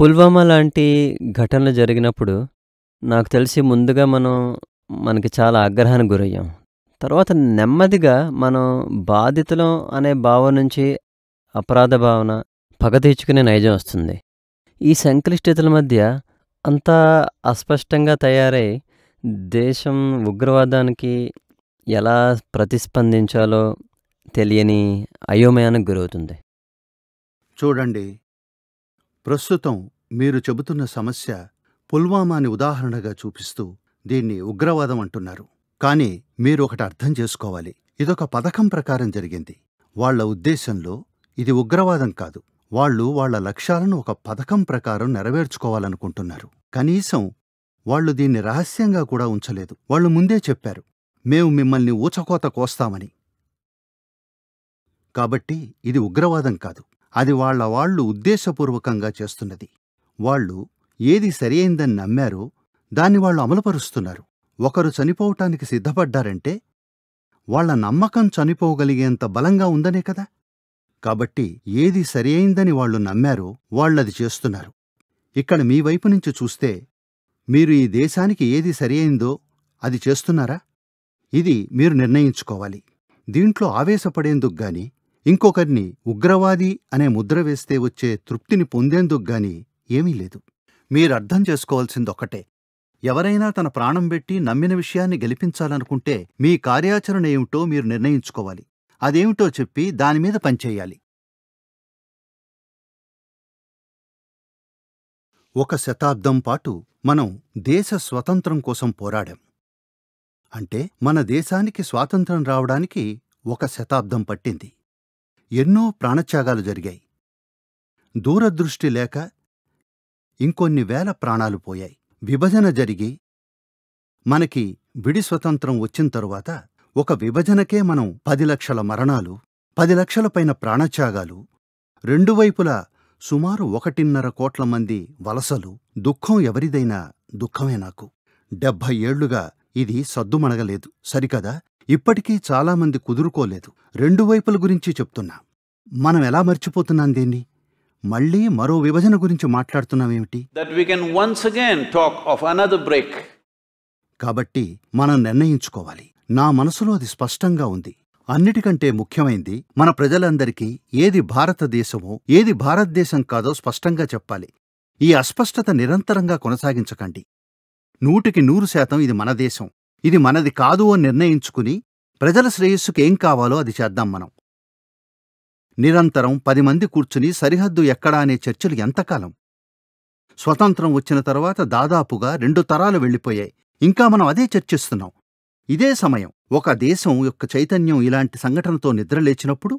పుల్వామా లాంటి ఘటనలు జరిగినప్పుడు నాకు తెలిసి ముందుగా మనం మనకి చాలా ఆగ్రహానికి గురయ్యాం తర్వాత నెమ్మదిగా మనం బాధితులం అనే భావం నుంచి అపరాధ భావన పగ తీర్చుకునే నైజం వస్తుంది ఈ సంక్లిష్టతల మధ్య అంతా అస్పష్టంగా తయారై దేశం ఉగ్రవాదానికి ఎలా ప్రతిస్పందించాలో తెలియని అయోమయానికి గురవుతుంది చూడండి ప్రస్తుతం మీరు చెబుతున్న సమస్య పుల్వామాని ఉదాహరణగా చూపిస్తూ దీన్ని ఉగ్రవాదం అంటున్నారు కానీ మీరు ఒకటి అర్థం చేసుకోవాలి ఇదొక పథకం ప్రకారం జరిగింది వాళ్ల ఉద్దేశంలో ఇది ఉగ్రవాదం కాదు వాళ్ళు వాళ్ల లక్ష్యాలను ఒక పథకం ప్రకారం నెరవేర్చుకోవాలనుకుంటున్నారు కనీసం వాళ్లు దీన్ని రహస్యంగా కూడా ఉంచలేదు వాళ్ళు ముందే చెప్పారు మేము మిమ్మల్ని ఊచకోత కోస్తామని కాబట్టి ఇది ఉగ్రవాదం కాదు అది వాళ్ల వాళ్లు ఉద్దేశపూర్వకంగా చేస్తున్నది వాళ్ళు ఏది సరియైందని నమ్మారో దాన్ని వాళ్ళు అమలుపరుస్తున్నారు ఒకరు చనిపోవటానికి సిద్ధపడ్డారంటే వాళ్ల నమ్మకం చనిపోగలిగేంత బలంగా ఉందనే కదా కాబట్టి ఏది సరియైందని వాళ్ళు నమ్మారో వాళ్ళది చేస్తున్నారు ఇక్కడ మీ వైపు నుంచి చూస్తే మీరు ఈ దేశానికి ఏది సరియైందో అది చేస్తున్నారా ఇది మీరు నిర్ణయించుకోవాలి దీంట్లో ఆవేశపడేందుకు గానీ ఇంకొకరిని ఉగ్రవాది అనే ముద్ర వేస్తే వచ్చే తృప్తిని పొందేందుకు గాని ఏమీ లేదు మీరర్థం చేసుకోవాల్సిందొక్కటే ఎవరైనా తన ప్రాణం పెట్టి నమ్మిన విషయాన్ని గెలిపించాలనుకుంటే మీ కార్యాచరణ ఏమిటో మీరు నిర్ణయించుకోవాలి అదేమిటో చెప్పి దానిమీద పనిచేయాలి ఒక శతాబ్దం పాటు మనం దేశ స్వతంత్రం కోసం పోరాడాం అంటే మన దేశానికి స్వాతంత్రం రావడానికి ఒక శతాబ్దం పట్టింది ఎన్నో ప్రాణత్యాగాలు జరిగాయి దూరదృష్టి లేక ఇంకొన్ని వేల ప్రాణాలు పోయాయి విభజన జరిగి మనకి విడి స్వతంత్రం వచ్చిన తరువాత ఒక విభజనకే మనం పది లక్షల మరణాలు పది లక్షల పైన ప్రాణత్యాగాలు రెండు వైపులా సుమారు ఒకటిన్నర కోట్ల మంది వలసలు దుఃఖం ఎవరిదైనా దుఃఖమే నాకు డెబ్భై ఏళ్లుగా ఇది సద్దుమణగలేదు సరికదా ఇప్పటికీ చాలామంది కుదురుకోలేదు రెండు వైపుల గురించి చెప్తున్నా మనం ఎలా మర్చిపోతున్నాం దేన్ని మళ్ళీ మరో విభజన గురించి మాట్లాడుతున్నామేమిటి కాబట్టి మనం నిర్ణయించుకోవాలి నా మనసులో అది స్పష్టంగా ఉంది అన్నిటికంటే ముఖ్యమైంది మన ప్రజలందరికీ ఏది భారతదేశమో ఏది భారతదేశం కాదో స్పష్టంగా చెప్పాలి ఈ అస్పష్టత నిరంతరంగా కొనసాగించకండి నూటికి నూరు శాతం ఇది మన దేశం ఇది మనది కాదు అని నిర్ణయించుకుని ప్రజల శ్రేయస్సుకి ఏం కావాలో అది చేద్దాం మనం నిరంతరం పది మంది కూర్చుని సరిహద్దు ఎక్కడా అనే చర్చలు ఎంతకాలం స్వతంత్రం వచ్చిన తర్వాత దాదాపుగా రెండు తరాలు వెళ్ళిపోయాయి ఇంకా మనం అదే చర్చిస్తున్నాం ఇదే సమయం ఒక దేశం యొక్క చైతన్యం ఇలాంటి సంఘటనతో నిద్రలేచినప్పుడు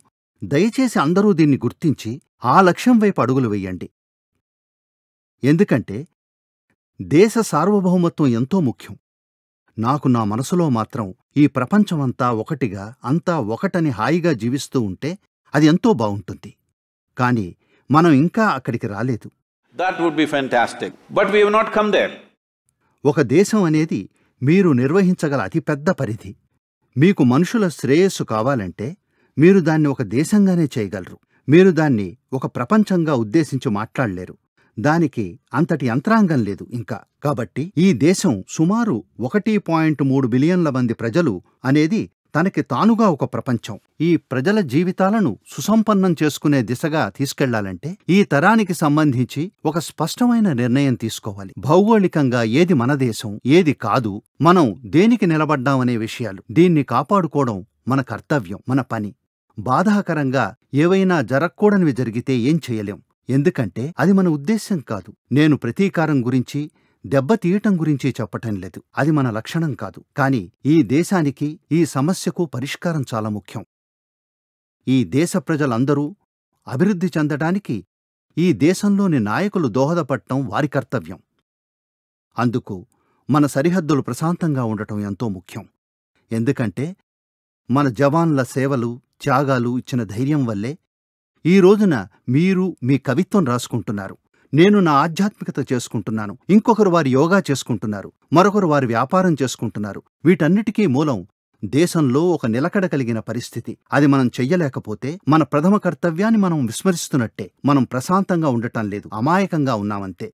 దయచేసి అందరూ దీన్ని గుర్తించి ఆ లక్ష్యం వైపు అడుగులు వెయ్యండి ఎందుకంటే దేశ సార్వభౌమత్వం ఎంతో ముఖ్యం నాకు నా మనసులో మాత్రం ఈ ప్రపంచమంతా ఒకటిగా అంతా ఒకటని హాయిగా జీవిస్తూ ఉంటే అది ఎంతో బాగుంటుంది కానీ మనం ఇంకా అక్కడికి రాలేదు ఒక దేశం అనేది మీరు నిర్వహించగల అతిపెద్ద పరిధి మీకు మనుషుల శ్రేయస్సు కావాలంటే మీరు దాన్ని ఒక దేశంగానే చేయగలరు మీరు దాన్ని ఒక ప్రపంచంగా ఉద్దేశించి మాట్లాడలేరు దానికి అంతటి యంత్రాంగం లేదు ఇంకా కాబట్టి ఈ దేశం సుమారు ఒకటి పాయింట్ మూడు బిలియన్ల మంది ప్రజలు అనేది తనకి తానుగా ఒక ప్రపంచం ఈ ప్రజల జీవితాలను సుసంపన్నం చేసుకునే దిశగా తీసుకెళ్లాలంటే ఈ తరానికి సంబంధించి ఒక స్పష్టమైన నిర్ణయం తీసుకోవాలి భౌగోళికంగా ఏది మన దేశం ఏది కాదు మనం దేనికి నిలబడ్డామనే విషయాలు దీన్ని కాపాడుకోవడం మన కర్తవ్యం మన పని బాధాకరంగా ఏవైనా జరగకూడనివి జరిగితే ఏం చేయలేం ఎందుకంటే అది మన ఉద్దేశ్యం కాదు నేను ప్రతీకారం గురించి దెబ్బతీయటం గురించి చెప్పటం లేదు అది మన లక్షణం కాదు కాని ఈ దేశానికి ఈ సమస్యకు పరిష్కారం చాలా ముఖ్యం ఈ దేశ ప్రజలందరూ అభివృద్ధి చెందడానికి ఈ దేశంలోని నాయకులు దోహదపడటం వారి కర్తవ్యం అందుకు మన సరిహద్దులు ప్రశాంతంగా ఉండటం ఎంతో ముఖ్యం ఎందుకంటే మన జవాన్ల సేవలు త్యాగాలు ఇచ్చిన ధైర్యం వల్లే ఈ రోజున మీరు మీ కవిత్వం రాసుకుంటున్నారు నేను నా ఆధ్యాత్మికత చేసుకుంటున్నాను ఇంకొకరు వారి యోగా చేసుకుంటున్నారు మరొకరు వారి వ్యాపారం చేసుకుంటున్నారు వీటన్నిటికీ మూలం దేశంలో ఒక నిలకడ కలిగిన పరిస్థితి అది మనం చెయ్యలేకపోతే మన ప్రథమ కర్తవ్యాన్ని మనం విస్మరిస్తున్నట్టే మనం ప్రశాంతంగా ఉండటం లేదు అమాయకంగా ఉన్నామంతే